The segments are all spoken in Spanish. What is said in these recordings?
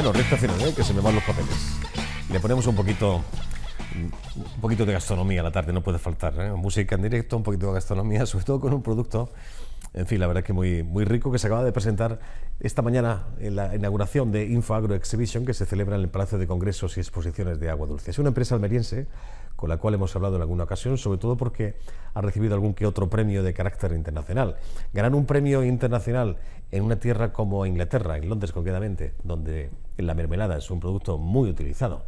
Bueno, recta final, ¿eh? que se me van los papeles. Le ponemos un poquito un poquito de gastronomía a la tarde, no puede faltar. ¿eh? Música en directo, un poquito de gastronomía, sobre todo con un producto en fin, la verdad que muy, muy rico que se acaba de presentar esta mañana en la inauguración de InfoAgro Exhibition que se celebra en el Palacio de Congresos y Exposiciones de Agua Dulce. Es una empresa almeriense con la cual hemos hablado en alguna ocasión, sobre todo porque ha recibido algún que otro premio de carácter internacional. Ganar un premio internacional en una tierra como Inglaterra, en Londres concretamente, donde la mermelada es un producto muy utilizado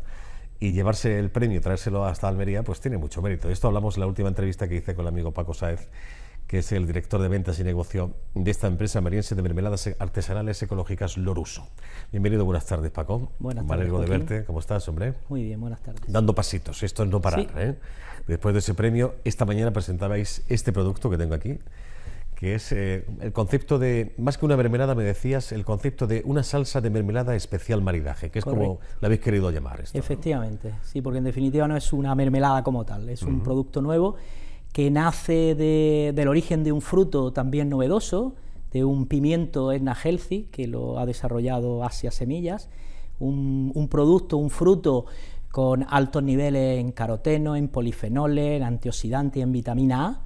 y llevarse el premio traérselo hasta Almería, pues tiene mucho mérito. Esto hablamos en la última entrevista que hice con el amigo Paco Sáez que es el director de ventas y negocio de esta empresa mariense de mermeladas artesanales ecológicas Loruso. Bienvenido, buenas tardes, Paco. Buenas tardes. Me de verte. ¿Cómo estás, hombre? Muy bien, buenas tardes. Dando pasitos, esto es no parar. ¿eh? Después de ese premio, esta mañana presentabais este producto que tengo aquí, que es eh, el concepto de, más que una mermelada, me decías, el concepto de una salsa de mermelada especial maridaje, que es como la habéis querido llamar. Esto, Efectivamente, sí, porque en definitiva no es una mermelada como tal, es un producto nuevo que nace del origen de un fruto también novedoso, de un pimiento Etna Healthy, que lo ha desarrollado Asia Semillas, un, producto, un fruto con altos niveles en caroteno, en polifenoles, en antioxidantes, en vitamina A,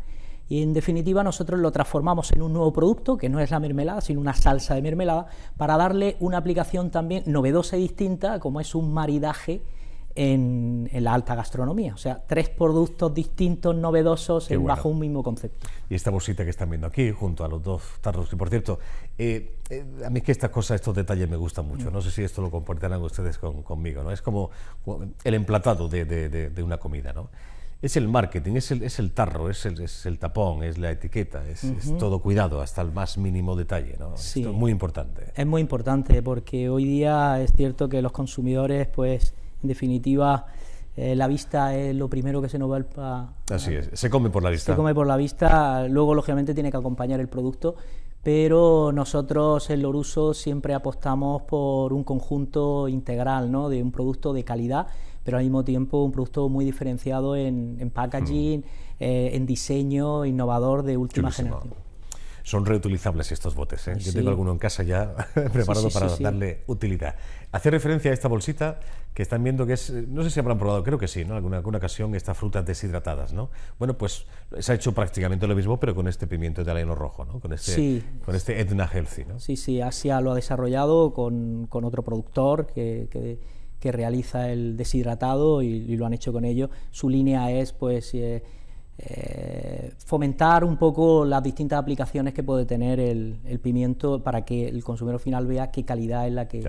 y en definitiva nosotros lo transformamos en un nuevo producto que no es la mermelada, sino una salsa de mermelada, para darle una aplicación también novedosa y distinta, como es un maridaje en, la alta gastronomía. O sea, tres productos distintos, novedosos, bajo un mismo concepto. Y esta bolsita que están viendo aquí, junto a los dos tarros, que por cierto, eh, eh, a mí es que estas cosas, estos detalles me gustan mucho. Mm. No sé si esto lo compartirán ustedes conmigo, ¿no? Es como el emplatado de, una comida, ¿no? es el marketing, es el, tarro, es el, tapón, es la etiqueta, es, todo cuidado hasta el más mínimo detalle. ¿no? Esto es muy importante. Es muy importante porque hoy día es cierto que los consumidores pues en definitiva, eh, la vista es lo primero que se nos va a... Así es, se come por la vista. Se come por la vista, luego lógicamente tiene que acompañar el producto, pero nosotros en Loruso siempre apostamos por un conjunto integral, ¿no? De un producto de calidad, pero al mismo tiempo un producto muy diferenciado en, packaging, mm. eh, en diseño, innovador de última generación. Son reutilizables estos botes. ¿eh? Yo tengo alguno en casa ya preparado para darle utilidad. Hace referencia a esta bolsita que están viendo que es, eh, no sé si habrán probado, creo que sí, ¿no? Alguna, alguna ocasión estas frutas deshidratadas, ¿no? Bueno, pues se ha hecho prácticamente lo mismo, pero con este pimiento de italiano rojo, ¿no? Con este, con este Edna Healthy, ¿no? Sí, sí, Asia lo ha desarrollado con, con otro productor que, que, realiza el deshidratado y, lo han hecho con ello. Su línea es, pues... Eh, eh, fomentar un poco las distintas aplicaciones que puede tener el, pimiento para que el consumidor final vea qué calidad es la que,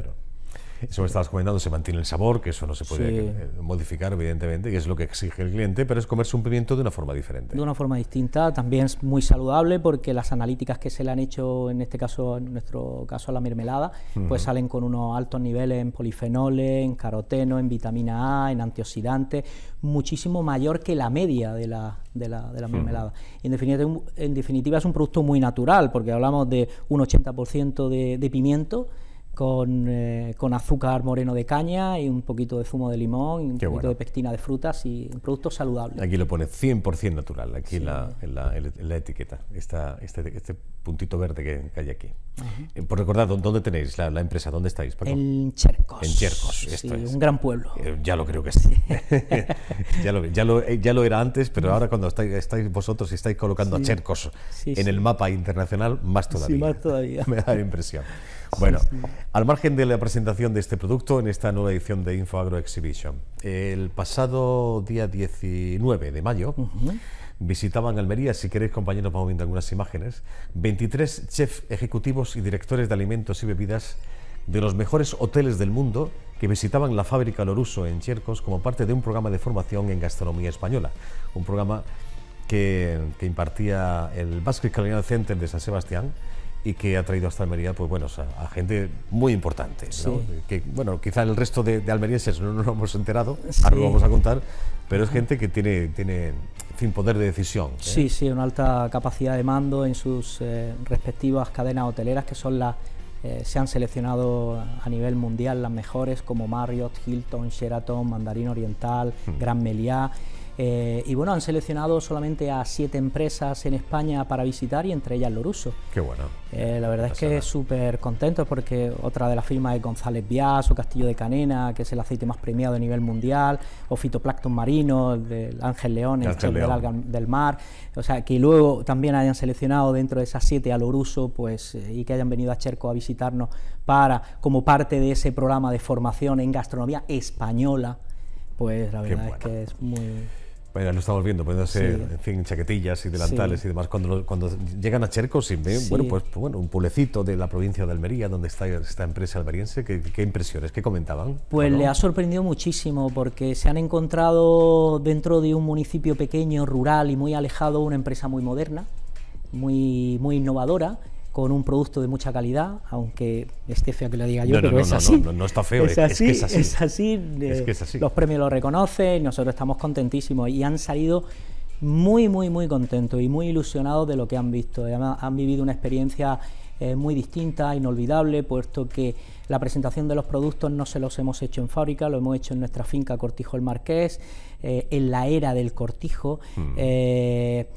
eso me estabas comentando, se mantiene el sabor, que eso no se puede eh, modificar, evidentemente, que es lo que exige el cliente, pero es comerse un pimiento de una forma diferente. De una forma distinta, también es muy saludable porque las analíticas que se le han hecho, en este caso, en nuestro caso a la mermelada, pues salen con unos altos niveles en polifenoles, en caroteno, en vitamina A, en antioxidantes, muchísimo mayor que la media de la, de la, mermelada. en, definitiva, en definitiva, es un producto muy natural, porque hablamos de un 80% de, de pimiento con, eh, con, azúcar moreno de caña y un poquito de zumo de limón, y un poquito de pectina de frutas y un producto saludable. Aquí lo pone 100% natural, aquí en, la, la, la, etiqueta, esta, este, este, puntito verde que, hay aquí. Eh, por recordar, ¿dónde tenéis la, empresa? ¿Dónde estáis? En Chercos. En Chercos, esto es. un gran pueblo. Eh, ya lo creo que sí. ya, lo, era antes, pero ahora cuando estáis, vosotros y estáis colocando a Chercos en el mapa internacional, más todavía. Sí, más todavía. Me da la impresión. Bueno, al margen de la presentación de este producto en esta nueva edición de InfoAgro Exhibition, el pasado día 19 de mayo visitaban Almería, si queréis compañeros vamos viendo algunas imágenes, 23 chefs ejecutivos y directores de alimentos y bebidas de los mejores hoteles del mundo que visitaban la fábrica Loruso en Chiercos... como parte de un programa de formación en gastronomía española. Un programa que, que impartía el Basque Culinary Center de San Sebastián y que ha traído hasta Almería pues, bueno, a gente muy importante. Que, bueno, quizá el resto de, almerienses no nos hemos enterado, ahora lo vamos a contar, pero es gente que tiene, tiene poder de decisión. ¿eh? Sí, sí, una alta capacidad de mando en sus eh, respectivas cadenas hoteleras, que son las eh, se han seleccionado a nivel mundial las mejores como Marriott, Hilton, Sheraton, Mandarín Oriental, hmm. Gran Meliá eh, y bueno, han seleccionado solamente a siete empresas en España para visitar y entre ellas Loruso. Qué bueno. Eh, la verdad es que súper contentos porque otra de las firmas es González Vias o Castillo de Canena, que es el aceite más premiado a nivel mundial, o Fitoplancton Marino, del Ángel León, el Ángel Del, mar. O sea, que luego también hayan seleccionado dentro de esas siete a Loruso pues, eh, y que hayan venido a Cherco a visitarnos para, como parte de ese programa de formación en gastronomía española. Pues la verdad es que es muy... Bueno, lo estamos viendo, poniéndose, en fin, chaquetillas y delantales y demás. Cuando, cuando llegan a Chercos y ven, bueno, pues, pues bueno, un pueblecito de la provincia de Almería, donde está esta empresa almeriense, ¿qué, impresiones? ¿Qué comentaban? Pues le ha sorprendido muchísimo, porque se han encontrado dentro de un municipio pequeño, rural y muy alejado, una empresa muy moderna, muy, muy innovadora con un producto de mucha calidad, aunque esté feo que lo diga yo, pero no, no, es así. No, está feo, es, así, que es así. Es Los premios lo reconocen, nosotros estamos contentísimos y han salido muy, muy, muy contentos y muy ilusionados de lo que han visto. Además, han vivido una experiencia eh, muy distinta, inolvidable, puesto que la presentación de los productos no se los hemos hecho en fábrica, lo hemos hecho en nuestra finca Cortijo el Marqués, eh, en la era del cortijo. Hmm. Eh,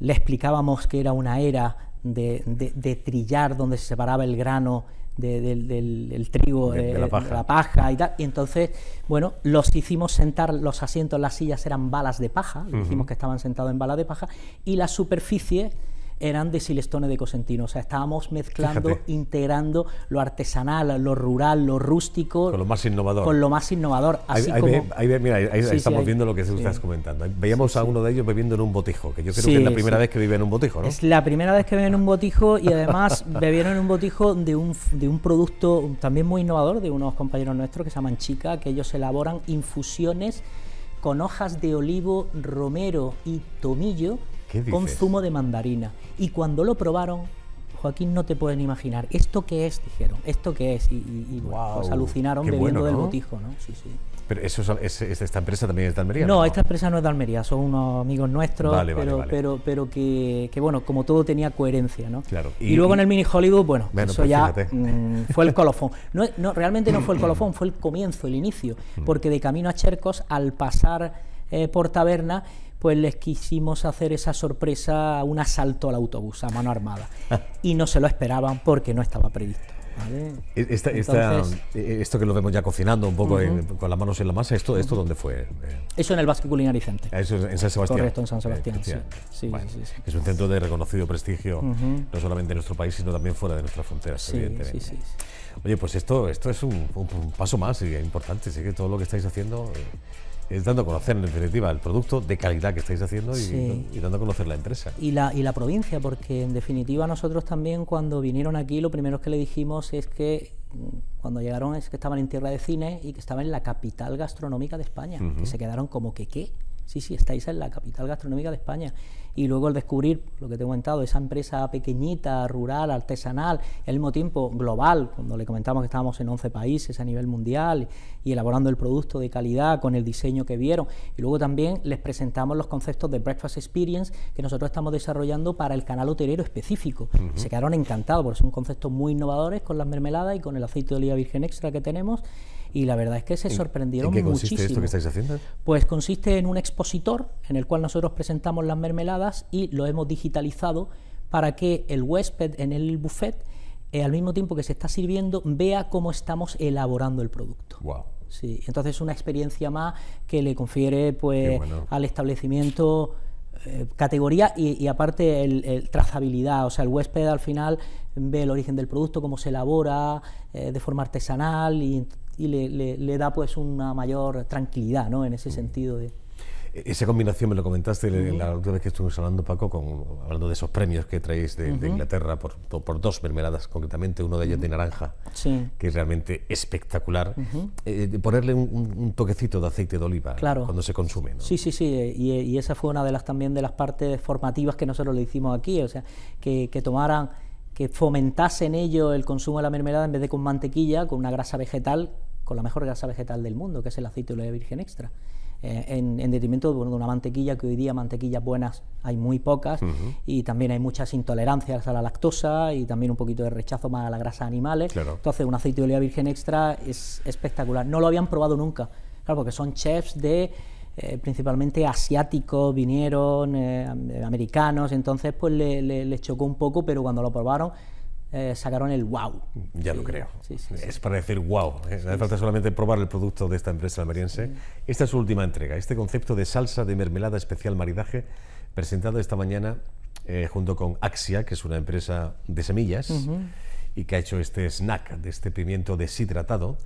le explicábamos que era una era de, trillar donde se separaba el grano del, trigo, de, eh, la paja. y tal. Y entonces, bueno, los hicimos sentar, los asientos, las sillas eran balas de paja, uh que estaban sentados en balas de paja, y la superficie eran de Silestone de Cosentino. O sea, estábamos mezclando, integrando lo artesanal, lo rural, lo rústico. Con lo más innovador. Con lo más innovador. Así como... ahí, estamos viendo lo que estás comentando. Veíamos a uno de ellos bebiendo en un botijo, que yo creo que es la primera vez que vive en un botijo, ¿no? Es la primera vez que beben en un botijo y además bebieron en un botijo de un, de un producto también muy innovador de unos compañeros nuestros que se llaman Chica, que ellos elaboran infusiones con hojas de olivo, romero y tomillo con zumo de mandarina. Y cuando lo probaron, Joaquín, no te pueden imaginar. ¿Esto qué es? Dijeron. ¿Esto qué es? Y, y, pues alucinaron bebiendo del botijo, ¿no? Sí, sí. Pero eso es, esta empresa también es de Almería. No, esta empresa no es de Almería, son unos amigos nuestros, pero, pero, que, bueno, como todo tenía coherencia, ¿no? Claro. Y, luego en el mini Hollywood, bueno, eso pues ya mm, fue el colofón. No, realmente no fue el colofón, fue el comienzo, el inicio, mm. porque de camino a Chercos, al pasar eh, por taberna, pues les quisimos hacer esa sorpresa, un asalto al autobús a mano armada. y no se lo esperaban porque no estaba previsto. E-, e-, e-, esto que lo vemos ya cocinando un poco eh, con las manos en la masa, ¿esto, esto dónde fue? Eh, eso en el Basque Culinary ah, Eso en San Sebastián. Correcto, en San Sebastián. sí. es un centro de reconocido prestigio, no solamente en nuestro país, sino también fuera de nuestras fronteras, evidentemente. Oye, pues esto, esto es un, paso más importante, sé que todo lo que estáis haciendo... Eh, es dando conocer, en definitiva, el producto de calidad que estáis haciendo y, dando a conocer la empresa. Y la, y la provincia, porque en definitiva nosotros también cuando vinieron aquí, lo primero que le dijimos es que mm, cuando llegaron es que estaban en tierra de cine y que estaban en la capital gastronómica de España, que se quedaron como que qué. Sí, sí, estáis en la capital gastronómica de España y luego el descubrir, lo que te he comentado, esa empresa pequeñita, rural, artesanal, y al mismo tiempo global, cuando le comentamos que estábamos en 11 países a nivel mundial y elaborando el producto de calidad con el diseño que vieron, y luego también les presentamos los conceptos de Breakfast Experience que nosotros estamos desarrollando para el canal hotelero específico. Se quedaron encantados porque son conceptos muy innovadores con las mermeladas y con el aceite de oliva virgen extra que tenemos y la verdad es que se sorprendieron muchísimo. qué consiste esto que estáis haciendo? Pues consiste en un expositor en el cual nosotros presentamos las mermeladas y lo hemos digitalizado para que el huésped en el buffet, eh, al mismo tiempo que se está sirviendo, vea cómo estamos elaborando el producto. Wow. Sí, entonces es una experiencia más que le confiere pues al establecimiento eh, categoría y, aparte el, trazabilidad, o sea, el huésped al final ve el origen del producto, cómo se elabora eh, de forma artesanal y y le, le, da pues una mayor tranquilidad ¿no? en ese sentido. De, e-, esa combinación me lo comentaste la última vez que estuvimos hablando, Paco, con, hablando de esos premios que traéis de, Inglaterra por, por, dos mermeladas, concretamente, uno de ellos de naranja, que es realmente espectacular. Eh, ponerle un, toquecito de aceite de oliva claro. cuando se consume. Sí, sí, sí, eh, eh, y, esa fue una de las también de las partes formativas que nosotros le hicimos aquí, o sea, que, que tomaran que fomentasen ello el consumo de la mermelada en vez de con mantequilla, con una grasa vegetal con la mejor grasa vegetal del mundo, que es el aceite de oliva virgen extra. Eh, en, detrimento de una mantequilla, que hoy día mantequillas buenas hay muy pocas, y también hay muchas intolerancias a la lactosa y también un poquito de rechazo más a la grasa animales. Entonces, un aceite de oliva virgen extra es espectacular. No lo habían probado nunca, claro, porque son chefs de eh, principalmente asiáticos, vinieron, eh, americanos, entonces pues le, les chocó un poco, pero cuando lo probaron eh, sacaron el wow. Ya lo creo. es para decir wow. ¿eh? Hace falta solamente probar el producto de esta empresa almeriense. Esta es su última entrega. Este concepto de salsa de mermelada especial maridaje, presentado esta mañana eh, junto con Axia, que es una empresa de semillas, y que ha hecho este snack de este pimiento deshidratado.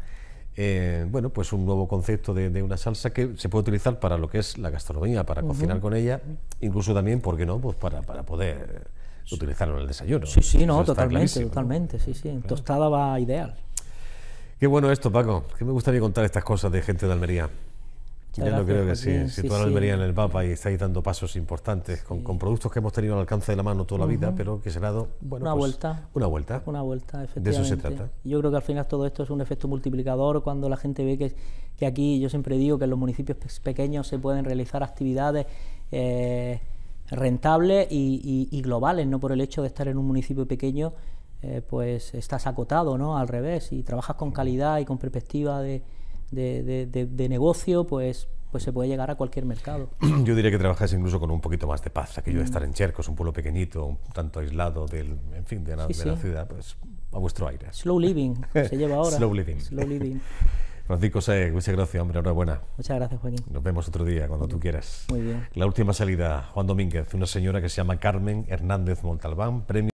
Eh, bueno, pues un nuevo concepto de, una salsa que se puede utilizar para lo que es la gastronomía, para cocinar con ella, incluso también, ¿por qué no? Pues para, para poder utilizaron el desayuno. Sí, sí, no, totalmente, totalmente, sí, sí, tostada va ideal. Qué bueno esto, Paco, que me gustaría contar estas cosas de gente de Almería. Yo no creo que sí, situar sí, Almería en el papa y estáis dando pasos importantes con, productos que hemos tenido al alcance de la mano toda la vida, pero que se ha dado una pues, vuelta. Una vuelta. Una vuelta, efectivamente. De eso se trata. Yo creo que al final todo esto es un efecto multiplicador cuando la gente ve que, que aquí, yo siempre digo que en los municipios pequeños se pueden realizar actividades. Eh, rentables y, y, globales, no por el hecho de estar en un municipio pequeño, eh, pues estás acotado, ¿no? Al revés, y trabajas con calidad y con perspectiva de, negocio, pues pues se puede llegar a cualquier mercado. Yo diría que trabajas incluso con un poquito más de paz, aquello de mm. estar en Chercos, un pueblo pequeñito, un tanto aislado del, en fin, de, la, la ciudad, pues a vuestro aire. Slow living, se lleva ahora. Slow Slow living. Francisco sé, muchas gracias, hombre, enhorabuena. Muchas gracias, Joaquín. Nos vemos otro día, cuando tú quieras. Muy bien. La última salida, Juan Domínguez, una señora que se llama Carmen Hernández Montalbán, premio.